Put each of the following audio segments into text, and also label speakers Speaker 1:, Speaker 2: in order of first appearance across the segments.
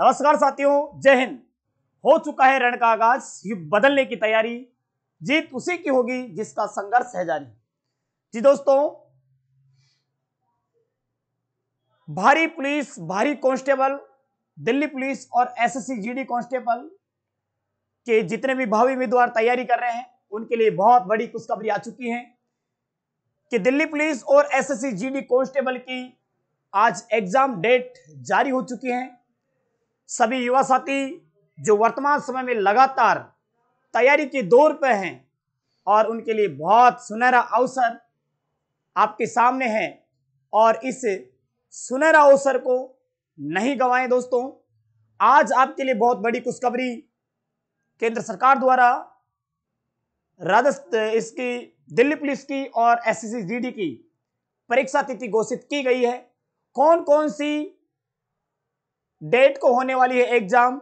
Speaker 1: नमस्कार साथियों जय हिंद हो चुका है रण का आगाज युग बदलने की तैयारी जीत उसी की होगी जिसका संघर्ष है जारी जी दोस्तों भारी पुलिस भारी कांस्टेबल दिल्ली पुलिस और एसएससी जीडी कांस्टेबल के जितने भी भावी उम्मीदवार तैयारी कर रहे हैं उनके लिए बहुत बड़ी खुशखबरी आ चुकी है कि दिल्ली पुलिस और एसएससी जीडी कांस्टेबल की आज एग्जाम डेट जारी हो चुकी है सभी युवा साथी जो वर्तमान समय में लगातार तैयारी के दौर पर हैं और उनके लिए बहुत सुनहरा अवसर आपके सामने है और इस सुनहरा अवसर को नहीं गंवाएं दोस्तों आज आपके लिए बहुत बड़ी खुशखबरी केंद्र सरकार द्वारा राजस्थ इसकी दिल्ली पुलिस की और एस सी की परीक्षा तिथि घोषित की गई है कौन कौन सी डेट को होने वाली है एग्जाम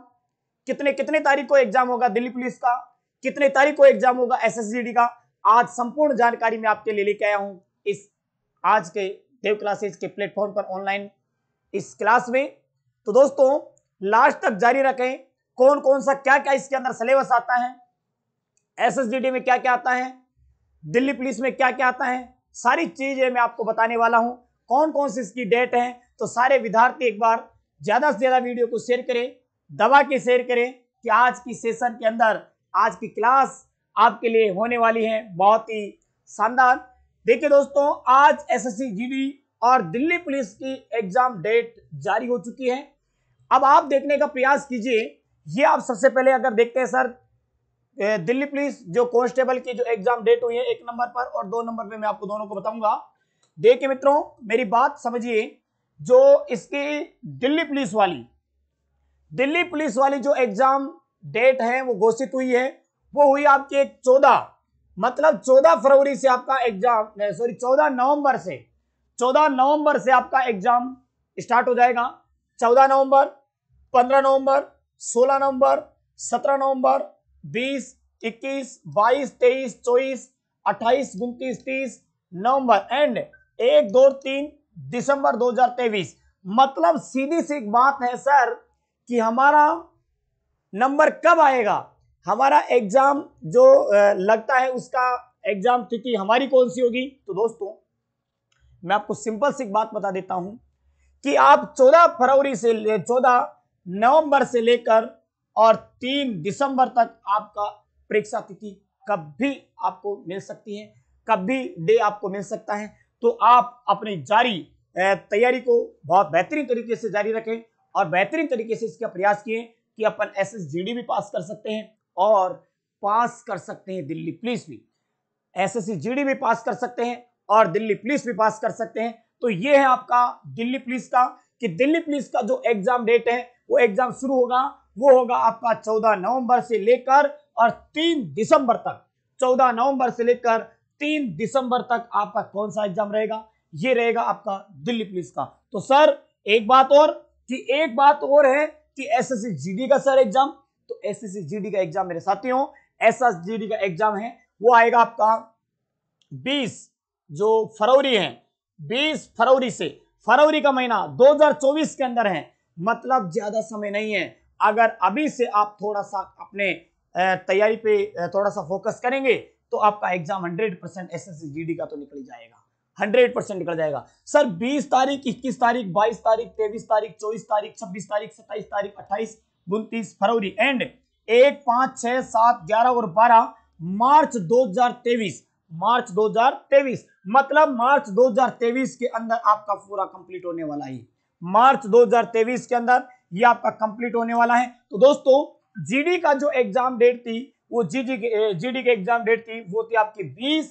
Speaker 1: कितने कितने तारीख को एग्जाम होगा दिल्ली पुलिस का कितने तारीख को एग्जाम होगा एसएससीडी का आज संपूर्ण जानकारी मैं आपके लिए लेके आया हूं इस आज के देव क्लासेस के प्लेटफॉर्म पर ऑनलाइन इस क्लास में तो दोस्तों लास्ट तक जारी रखें कौन कौन सा क्या क्या इसके अंदर सिलेबस आता है एस में क्या क्या आता है दिल्ली पुलिस में क्या क्या आता है सारी चीजें मैं आपको बताने वाला हूं कौन कौन सी इसकी डेट है तो सारे विद्यार्थी एक बार ज़्यादा से ज़्यादा वीडियो को शेयर करें दबा के शेयर करें कि आज की सेशन के अंदर आज की क्लास आपके लिए होने वाली है बहुत ही शानदार देखिए दोस्तों आज एसएससी जीडी और दिल्ली पुलिस की एग्जाम डेट जारी हो चुकी है अब आप देखने का प्रयास कीजिए ये आप सबसे पहले अगर देखते हैं सर दिल्ली पुलिस जो कॉन्स्टेबल की जो एग्जाम डेट हुई है एक नंबर पर और दो नंबर पर मैं आपको दोनों को बताऊंगा देखिए मित्रों मेरी बात समझिए जो इसकी दिल्ली पुलिस वाली दिल्ली पुलिस वाली जो एग्जाम डेट है वो घोषित हुई है वो हुई आपकी एक चौदह मतलब चौदह फरवरी से आपका एग्जाम सॉरी चौदह नवंबर से चौदह नवंबर से आपका एग्जाम स्टार्ट हो जाएगा चौदह नवंबर पंद्रह नवंबर सोलह नवंबर सत्रह नवंबर बीस इक्कीस बाईस तेईस चौबीस अट्ठाईस उनतीस तीस नवंबर एंड एक दो तीन दिसंबर 2023 मतलब सीधी सी बात है सर कि हमारा नंबर कब आएगा हमारा एग्जाम जो लगता है उसका एग्जाम तिथि हमारी कौन सी होगी तो दोस्तों मैं आपको सिंपल सी बात बता देता हूं कि आप 14 फरवरी से 14 नवंबर से लेकर और 3 दिसंबर तक आपका परीक्षा तिथि कब भी आपको मिल सकती है कब भी डे आपको मिल सकता है तो आप अपनी जारी तैयारी को बहुत बेहतरीन तरीके से जारी रखें और बेहतरीन तरीके से इसका प्रयास किए कि अपन एस एस भी पास कर सकते हैं और पास कर सकते हैं दिल्ली पुलिस भी एस एस भी पास कर सकते हैं और दिल्ली पुलिस भी पास कर सकते हैं तो ये है आपका दिल्ली पुलिस का कि दिल्ली पुलिस का जो एग्जाम डेट है वो एग्जाम शुरू होगा वो होगा आपका 14 नवंबर से लेकर और 3 दिसंबर तक 14 नवंबर से लेकर तीन दिसंबर तक आपका कौन सा एग्जाम रहेगा ये रहेगा आपका दिल्ली पुलिस का तो सर एक बात और कि एक बात और है कि एस एस का सर एग्जाम तो एस एस का एग्जाम मेरे साथियों एस का एग्जाम है वो आएगा आपका 20 जो फरवरी है 20 फरवरी से फरवरी का महीना 2024 के अंदर है मतलब ज्यादा समय नहीं है अगर अभी से आप थोड़ा सा अपने तैयारी पे थोड़ा सा फोकस करेंगे तो आपका exam hundred percent S S का तो निकल जाएगा हंड्रेड परसेंट निकल जाएगा सर बीस तारीख इक्कीस तारीख बाईस तारीख तेईस तारीख चौबीस तारीख छब्बीस तारीख सत्ताईस तारीख अट्ठाईस उनतीस फरवरी एंड एक पांच छह सात ग्यारह और बारह मार्च 2023 मार्च 2023 मतलब मार्च 2023 के अंदर आपका पूरा कंप्लीट होने वाला है मार्च 2023 के अंदर ये आपका कंप्लीट होने वाला है तो दोस्तों जीडी का जो एग्जाम डेट थी वो जीडी के जीडी के एग्जाम डेट थी वो थी आपकी बीस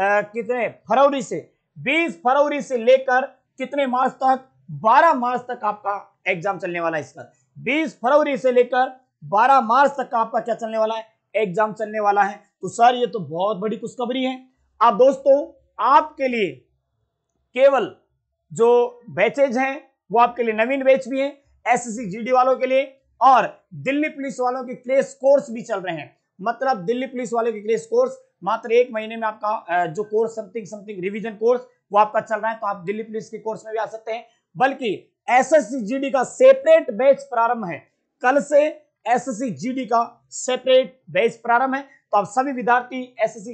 Speaker 1: कितने फरवरी से बीस फरवरी से लेकर कितने मार्च तक बारह मार्च तक आपका एग्जाम चलने वाला है इसका बीस फरवरी से लेकर बारह मार्च तक का आपका क्या चलने वाला है एग्जाम चलने वाला है तो सर ये तो बहुत बड़ी खुशखबरी है आप दोस्तों आपके लिए केवल जो बैचेज हैं वो आपके लिए नवीन बैच भी है एसएससी जीडी वालों के लिए और दिल्ली पुलिस वालों के क्रेश कोर्स भी चल रहे हैं मतलब दिल्ली पुलिस वाले के लिए कोर्स मात्र एक महीने में आपका जो course something something revision course वो आपका चल रहा है तो आप दिल्ली पुलिस के कोर्स में भी आ सकते हैं बल्कि एस एस का सेपरेट बैच प्रारंभ है कल से एस एस का सेपरेट बैच प्रारंभ है तो आप सभी विद्यार्थी एस एस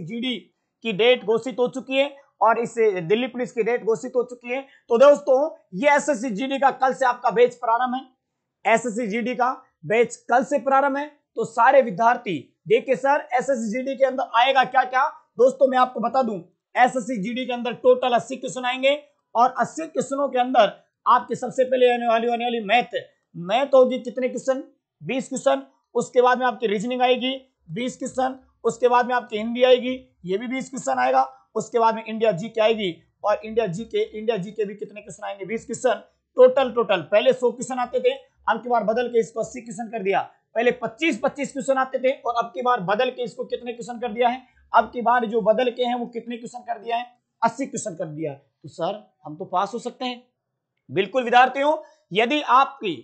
Speaker 1: की डेट घोषित हो चुकी है और इसे दिल्ली पुलिस की डेट घोषित हो चुकी है तो दोस्तों ये एस एस का कल से आपका बैच प्रारंभ है एस एस का बैच कल से प्रारंभ है तो सारे विद्यार्थी देखिए सर एस के अंदर आएगा क्या क्या दोस्तों मैं आपको बता दूं एस के अंदर टोटल अस्सी क्वेश्चन आएंगे और अस्सी क्वेश्चनों के अंदर आपके सबसे पहले आने वाली आने वाली मैथ मैथ होगी कितने क्वेश्चन बीस क्वेश्चन उसके बाद में आपकी रीजनिंग आएगी बीस क्वेश्चन उसके बाद में आपकी हिंदी आएगी ये भी बीस क्वेश्चन आएगा उसके बाद में इंडिया जी के आएगी और इंडिया जी के इंडिया जी के भी कितने क्वेश्चन आएंगे बीस क्वेश्चन टोटल टोटल पहले सौ क्वेश्चन आते थे अब की बार बदल के इसको अस्सी क्वेश्चन कर दिया पहले 25-25 क्वेश्चन आते थे और अब की बार बदल के इसको कितने क्वेश्चन कर दिया है अब की बार जो बदल के हैं वो कितने क्वेश्चन कर दिया है अस्सी क्वेश्चन कर दिया है तो सर हम तो पास हो सकते हैं बिल्कुल विद्यार्थियों यदि आपकी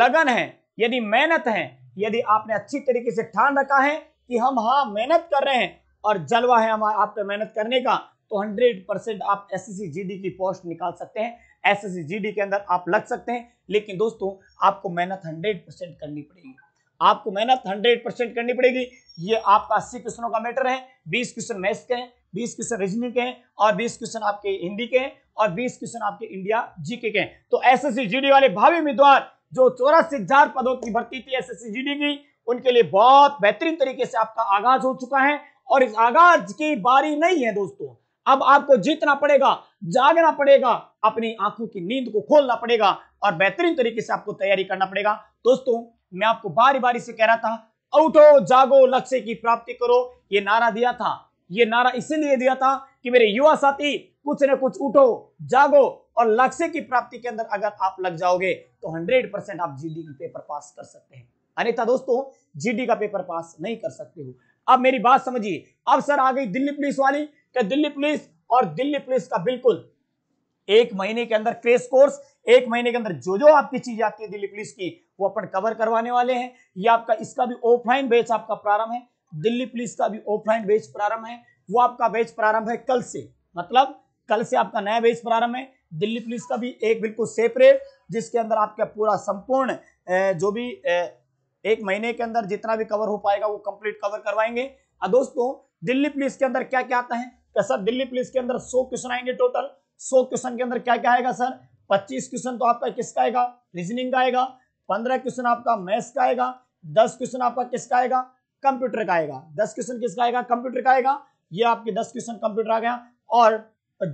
Speaker 1: लगन है यदि मेहनत है यदि आपने अच्छी तरीके से ठान रखा है कि हम हाँ मेहनत कर रहे हैं और जलवा है हमारा आप पे मेहनत करने का तो 100 परसेंट आप एस एस की पोस्ट निकाल सकते हैं एस एस के अंदर आप लग सकते हैं लेकिन दोस्तों आपको मेहनत 100 परसेंट करनी पड़ेगी आपको मेहनत हंड्रेड परसेंट करनी पड़ेगी ये आपका अस्सी क्वेश्चनों का मैटर है बीस क्वेश्चन मैथ्स के हैं बीस क्वेश्चन रीजनिंग के हैं और बीस क्वेश्चन आपके हिंदी के हैं और बीस क्वेश्चन आपके इंडिया जीके के हैं तो एस एस वाले भावी उम्मीदवार जो चौरासी हजार पदों की भर्ती थी एस एस जीडी की उनके लिए बहुत बेहतरीन तरीके से आपका आगाज हो चुका है और इस आगाज की बारी नहीं है दोस्तों अब आपको जीतना पड़ेगा जागना पड़ेगा अपनी आंखों की नींद को खोलना पड़ेगा और बेहतरीन तरीके से आपको तैयारी करना पड़ेगा दोस्तों मैं आपको बारी बारी से कह रहा था उठो जागो लक्ष्य की प्राप्ति करो ये नारा दिया था ये नारा इसीलिए दिया था कि मेरे युवा साथी कुछ न कुछ उठो जागो और लक्ष्य की प्राप्ति के अंदर अगर आप लग जाओगे तो 100 परसेंट आप जीडी डी पेपर पास कर सकते हैं अन्यथा दोस्तों जीडी का पेपर पास नहीं कर सकते हो अब मेरी बात समझिए अब सर आ गई दिल्ली पुलिस वाली क्या दिल्ली पुलिस और दिल्ली पुलिस का बिल्कुल एक महीने के अंदर क्रेश कोर्स एक महीने के अंदर जो जो आपकी चीज आती है दिल्ली पुलिस की वो अपन कवर करवाने वाले हैं ये आपका इसका भी ऑफलाइन बेच आपका प्रारंभ है दिल्ली पुलिस का भी ऑफलाइन बेच प्रारंभ है वो आपका बेच प्रारंभ है कल से मतलब कल से आपका नया बेच प्रारंभ है दिल्ली पुलिस का भी एक बिल्कुल सेपरेट जिसके अंदर आपका पूरा संपूर्ण जो भी एक महीने के अंदर जितना भी कवर हो पाएगा वो कंप्लीट कवर करवाएंगे और दोस्तों दिल्ली पुलिस के अंदर क्या क्या आता है तो सर दिल्ली पुलिस के अंदर सौ क्वेश्चन आएंगे टोटल सौ क्वेश्चन के अंदर क्या क्या आएगा सर 25 क्वेश्चन तो आपका किसका आएगा रीजनिंग का आएगा 15 क्वेश्चन आपका मैथ्स का आएगा 10 क्वेश्चन आपका किसका आएगा कंप्यूटर का आएगा 10 क्वेश्चन किसका आएगा कंप्यूटर का आएगा ये आपके 10 क्वेश्चन कंप्यूटर आ गया और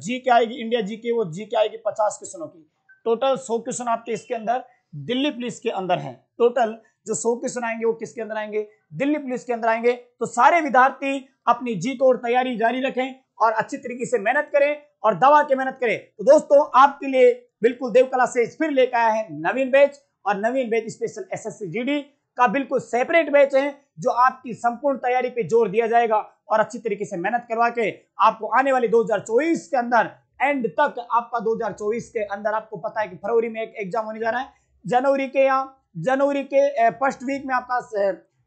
Speaker 1: जी के आएगी इंडिया जी के वो जी के आएगी पचास क्वेश्चनों की टोटल सौ क्वेश्चन आपके इसके अंदर दिल्ली पुलिस के अंदर है टोटल जो सौ क्वेश्चन आएंगे वो किसके अंदर आएंगे दिल्ली पुलिस के अंदर आएंगे तो सारे विद्यार्थी अपनी जीत और तैयारी जारी रखें और अच्छी तरीके से मेहनत करें और दवा के मेहनत करें तो दोस्तों आपके लिए बिल्कुल देवकला से फिर लेकर आया है नवीन बैच और नवीन बैच स्पेशल एस एस का बिल्कुल सेपरेट बैच है जो आपकी संपूर्ण तैयारी पे जोर दिया जाएगा और अच्छी तरीके से मेहनत करवा के आपको आने वाले 2024 के अंदर एंड तक आपका 2024 के अंदर आपको पता है कि फरवरी में एक एग्जाम होने जा रहा है जनवरी के यहाँ जनवरी के फर्स्ट वीक में आपका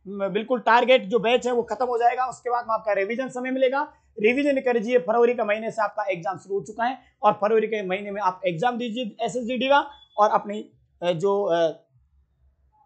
Speaker 1: बिल्कुल टारगेट जो बैच है वो खत्म हो जाएगा उसके बाद में आपका रिविजन समय मिलेगा रिविजन कर दीजिए फरवरी का महीने से आपका एग्जाम शुरू हो चुका है और फरवरी के महीने में आप एग्जाम दीजिए एस का और अपनी जो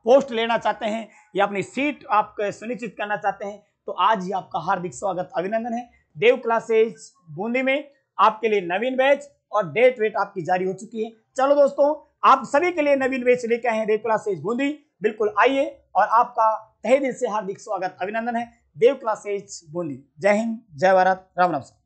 Speaker 1: पोस्ट लेना चाहते हैं या अपनी सीट आप सुनिश्चित करना चाहते हैं तो आज ही आपका हार्दिक स्वागत अभिनंदन है देव क्लासेज बूंदी में आपके लिए नवीन बैच और डेट वेट आपकी जारी हो चुकी है चलो दोस्तों आप सभी के लिए नवीन बैच लेके आए हैं देव क्लासेज बूंदी बिल्कुल आइए और आपका तहे दिल से हार्दिक स्वागत अभिनंदन है देव क्लासेज बोली जय हिंद जय भारत राम राम